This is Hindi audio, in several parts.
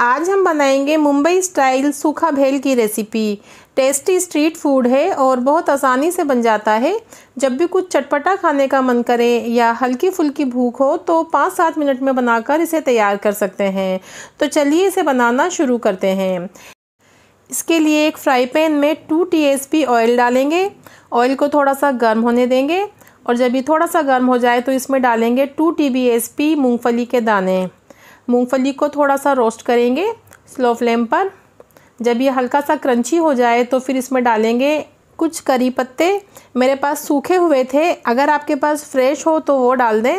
आज हम बनाएंगे मुंबई स्टाइल सूखा भेल की रेसिपी टेस्टी स्ट्रीट फूड है और बहुत आसानी से बन जाता है जब भी कुछ चटपटा खाने का मन करे या हल्की फुल्की भूख हो तो पाँच सात मिनट में बनाकर इसे तैयार कर सकते हैं तो चलिए इसे बनाना शुरू करते हैं इसके लिए एक फ्राई पैन में टू टी ऑयल डालेंगे ऑयल को थोड़ा सा गर्म होने देंगे और जब ये थोड़ा सा गर्म हो जाए तो इसमें डालेंगे टू टी बी मूँगफली के दाने मूंगफली को थोड़ा सा रोस्ट करेंगे स्लो फ्लेम पर जब ये हल्का सा क्रंची हो जाए तो फिर इसमें डालेंगे कुछ करी पत्ते मेरे पास सूखे हुए थे अगर आपके पास फ्रेश हो तो वो डाल दें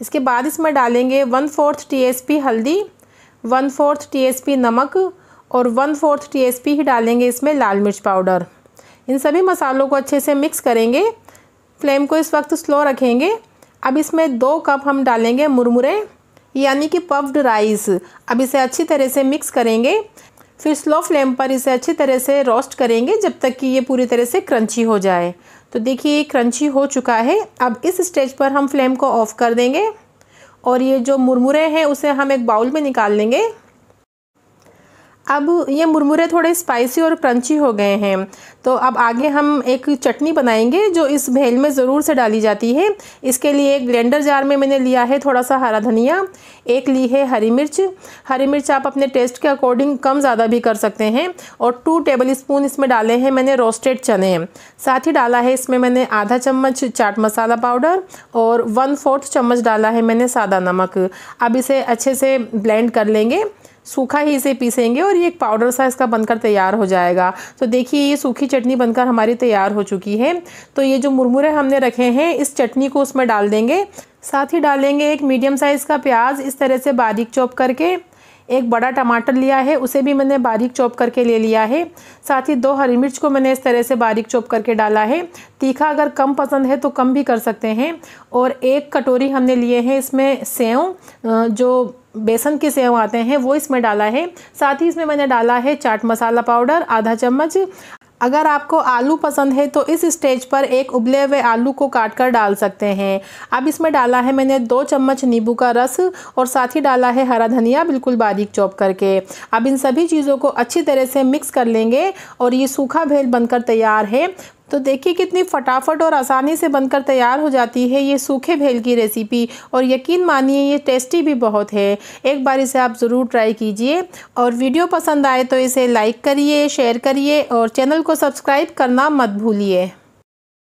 इसके बाद इसमें डालेंगे वन फोर्थ टी हल्दी वन फोर्थ टी नमक और वन फोर्थ टी ही डालेंगे इसमें लाल मिर्च पाउडर इन सभी मसालों को अच्छे से मिक्स करेंगे फ्लेम को इस वक्त स्लो रखेंगे अब इसमें दो कप हम डालेंगे मुरमुरे यानी कि पफ्ड राइस अब इसे अच्छी तरह से मिक्स करेंगे फिर स्लो फ्लेम पर इसे अच्छी तरह से रोस्ट करेंगे जब तक कि ये पूरी तरह से क्रंची हो जाए तो देखिए ये क्रंची हो चुका है अब इस स्टेज पर हम फ्लेम को ऑफ़ कर देंगे और ये जो मुरमुरे हैं उसे हम एक बाउल में निकाल लेंगे अब ये मुरमुरे थोड़े स्पाइसी और क्रंची हो गए हैं तो अब आगे हम एक चटनी बनाएंगे जो इस भेल में ज़रूर से डाली जाती है इसके लिए एक ब्लेंडर जार में मैंने लिया है थोड़ा सा हरा धनिया एक ली है हरी मिर्च हरी मिर्च आप अपने टेस्ट के अकॉर्डिंग कम ज़्यादा भी कर सकते हैं और टू टेबल स्पून इसमें डाले हैं मैंने रोस्टेड चने साथ ही डाला है इसमें मैंने आधा चम्मच चाट मसाला पाउडर और वन फोर्थ चम्मच डाला है मैंने सादा नमक अब इसे अच्छे से ब्लेंड कर लेंगे सूखा ही इसे पीसेंगे और ये एक पाउडर सा इसका बनकर तैयार हो जाएगा तो देखिए ये सूखी चटनी बनकर हमारी तैयार हो चुकी है तो ये जो मुरमुरे हमने रखे हैं इस चटनी को उसमें डाल देंगे साथ ही डालेंगे एक मीडियम साइज़ का प्याज इस तरह से बारीक चॉप करके एक बड़ा टमाटर लिया है उसे भी मैंने बारीक चॉप करके ले लिया है साथ ही दो हरी मिर्च को मैंने इस तरह से बारीक चॉप करके डाला है तीखा अगर कम पसंद है तो कम भी कर सकते हैं और एक कटोरी हमने लिए हैं इसमें सेव जो बेसन के सेव आते हैं वो इसमें डाला है साथ ही इसमें मैंने डाला है चाट मसाला पाउडर आधा चम्मच अगर आपको आलू पसंद है तो इस स्टेज पर एक उबले हुए आलू को काट कर डाल सकते हैं अब इसमें डाला है मैंने दो चम्मच नींबू का रस और साथ ही डाला है हरा धनिया बिल्कुल बारीक चॉप करके अब इन सभी चीज़ों को अच्छी तरह से मिक्स कर लेंगे और ये सूखा भेल बनकर तैयार है तो देखिए कितनी फटाफट और आसानी से बनकर तैयार हो जाती है ये सूखे भेल की रेसिपी और यकीन मानिए ये टेस्टी भी बहुत है एक बार इसे आप ज़रूर ट्राई कीजिए और वीडियो पसंद आए तो इसे लाइक करिए शेयर करिए और चैनल को सब्सक्राइब करना मत भूलिए